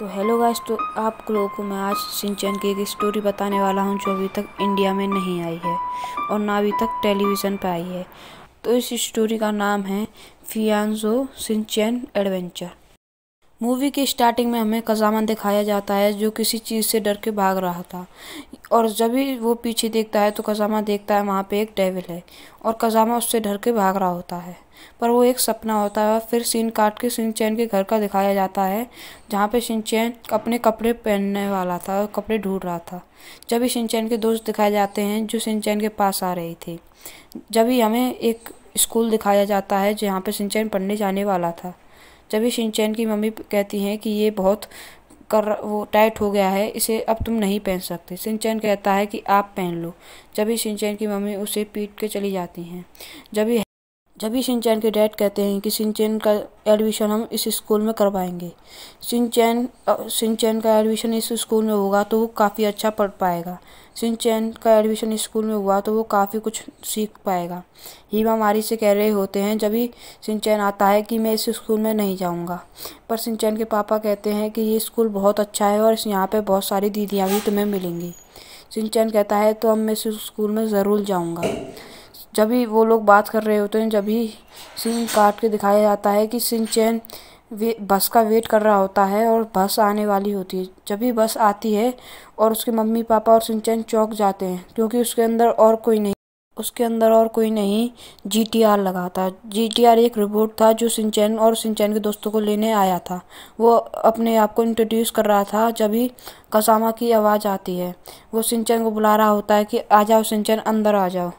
तो hello guys तो आप लोगों को मैं आज सिंचन की एक स्टोरी बताने वाला हूँ जो अभी तक इंडिया में नहीं आई है और ना अभी तक टेलीविज़न पर आई है तो इस स्टोरी का नाम है फियांजो सिंचन एडवेंचर मूवी के स्टार्टिंग में हमें कजामन दिखाया जाता है जो किसी चीज़ से डर के भाग रहा था और जब भी वो पीछे देखता है तो कज़ामा देखता है वहाँ पे एक डेविल है और कज़ामा उससे डर के भाग रहा होता है पर वो एक सपना होता है और फिर सीन काट के सिंचैन के घर का दिखाया जाता है जहाँ पे सिंचैन अपने कपड़े पहनने वाला था और कपड़े ढूंढ रहा था जब ही सिंचैन के दोस्त दिखाए जाते हैं जो सिंचैन के पास आ रही थी जब ही हमें एक स्कूल दिखाया जाता है जहाँ पर सिंचैन पढ़ने जाने वाला था जब ही सिंचैन की मम्मी कहती हैं कि ये बहुत कर वो टाइट हो गया है इसे अब तुम नहीं पहन सकते सिंचैन कहता है कि आप पहन लो जब ही सिंचैन की मम्मी उसे पीट के चली जाती हैं जब ही जब भी सिंचैन के डैड कहते हैं कि सिंचैन का एडमिशन हम इस स्कूल में करवाएंगे सिंचैन सिंचैन का एडमिशन इस स्कूल में होगा तो वो काफ़ी अच्छा पढ़ पाएगा सिंचैन का एडमिशन स्कूल में हुआ तो वो काफ़ी कुछ सीख पाएगा ही हमारी से कह रहे होते हैं जब भी सिंचैन आता है कि मैं इस स्कूल में नहीं जाऊँगा पर सिंचैन के पापा कहते हैं कि ये स्कूल बहुत अच्छा है और यहाँ पर बहुत सारी दीदियाँ भी तुम्हें मिलेंगी सिंचैन कहता है तो अब मैं इस स्कूल में ज़रूर जाऊँगा जब भी वो लोग बात कर रहे होते हैं जब ही सीन काट के दिखाया जाता है कि सिंह चैन बस का वेट कर रहा होता है और बस आने वाली होती है जब भी बस आती है और उसके मम्मी पापा और सिंचैन चौक जाते हैं क्योंकि उसके अंदर और कोई नहीं उसके अंदर और कोई नहीं जी टी आर लगा था जी टी आर एक रिबोट था जो सिंचैन और सिंचैन के दोस्तों को लेने आया था वो अपने आप को इंट्रोड्यूस कर रहा था जब ही कसामा की आवाज़ आती है वो सिंचैन को बुला रहा होता है कि आ जाओ सिंचैन अंदर आ जाओ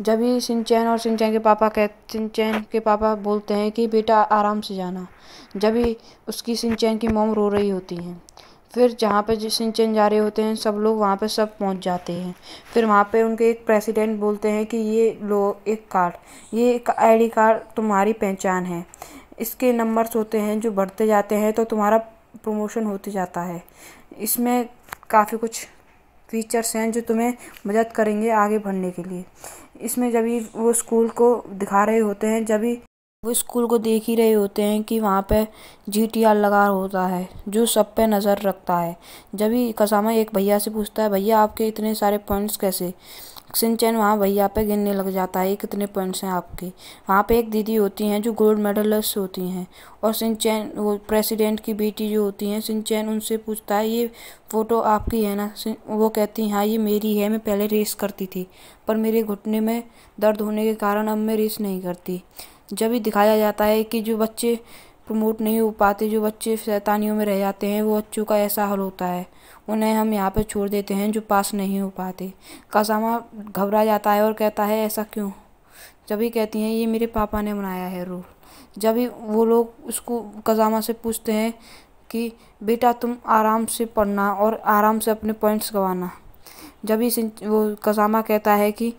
जब ही सिंचैन और सिंचैन के पापा कह सिंचैन के पापा बोलते हैं कि बेटा आराम से जाना जब ही उसकी सिंचैन की मोम रो रही होती हैं फिर जहाँ पर सिंचैन जा रहे होते हैं सब लोग वहाँ पर सब पहुँच जाते हैं फिर वहाँ पे उनके एक प्रेसिडेंट बोलते हैं कि ये लो एक कार्ड ये एक आई कार्ड तुम्हारी पहचान है इसके नंबर्स होते हैं जो बढ़ते जाते हैं तो तुम्हारा प्रमोशन होते जाता है इसमें काफ़ी कुछ फीचर्स हैं जो तुम्हें मदद करेंगे आगे बढ़ने के लिए इसमें जब ही वो स्कूल को दिखा रहे होते हैं जब भी वो स्कूल को देख ही रहे होते हैं कि वहाँ पे जी टी आर लगा होता है जो सब पे नज़र रखता है जब ही कसामा एक भैया से पूछता है भैया आपके इतने सारे पॉइंट्स कैसे सिंचैन वहाँ भैया पे गिनने लग जाता है कितने पॉइंट्स हैं आपके वहाँ पे एक दीदी होती हैं जो गोल्ड मेडलिस्ट होती हैं और सिंचैन वो प्रेसिडेंट की बेटी जो होती हैं सिंचैन उनसे पूछता है ये फ़ोटो आपकी है ना वो कहती हैं हाँ ये मेरी है मैं पहले रेस करती थी पर मेरे घुटने में दर्द होने के कारण अब मैं रेस नहीं करती जब भी दिखाया जाता है कि जो बच्चे प्रमोट नहीं हो पाते जो बच्चे शैतानियों में रह जाते हैं वो बच्चों का ऐसा हल होता है उन्हें हम यहाँ पर छोड़ देते हैं जो पास नहीं हो पाते कासामा घबरा जाता है और कहता है ऐसा क्यों जब ही कहती हैं ये मेरे पापा ने बनाया है रूल जब ही वो लोग उसको कजामा से पूछते हैं कि बेटा तुम आराम से पढ़ना और आराम से अपने पॉइंट्स गंवाना जब ही वो कजामा कहता है कि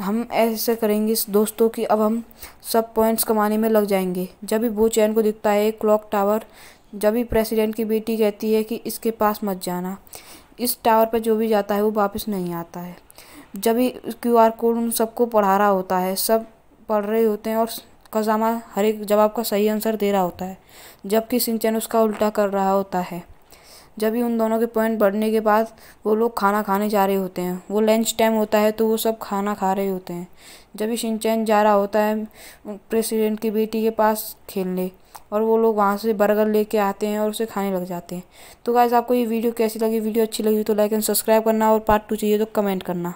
हम ऐसे करेंगे दोस्तों कि अब हम सब पॉइंट्स कमाने में लग जाएंगे जब भी वो चैन को दिखता है क्लॉक टावर जब भी प्रेसिडेंट की बेटी कहती है कि इसके पास मत जाना इस टावर पर जो भी जाता है वो वापस नहीं आता है जब भी क्यू आर कोड उन सबको पढ़ा रहा होता है सब पढ़ रहे होते हैं और कजामा हर एक जवाब का सही आंसर दे रहा होता है जबकि सिंचन उसका उल्टा कर रहा होता है जब भी उन दोनों के पॉइंट बढ़ने के बाद वो लोग खाना खाने जा रहे होते हैं वो लंच टाइम होता है तो वो सब खाना खा रहे होते हैं जब भी शिनचैन जा रहा होता है प्रेसिडेंट की बेटी के पास खेलने और वो लोग वहाँ से बर्गर लेके आते हैं और उसे खाने लग जाते हैं तो गाइज आपको ये वीडियो कैसी लगी वीडियो अच्छी लगी तो लाइक एंड सब्सक्राइब करना और पार्ट टू चाहिए तो कमेंट करना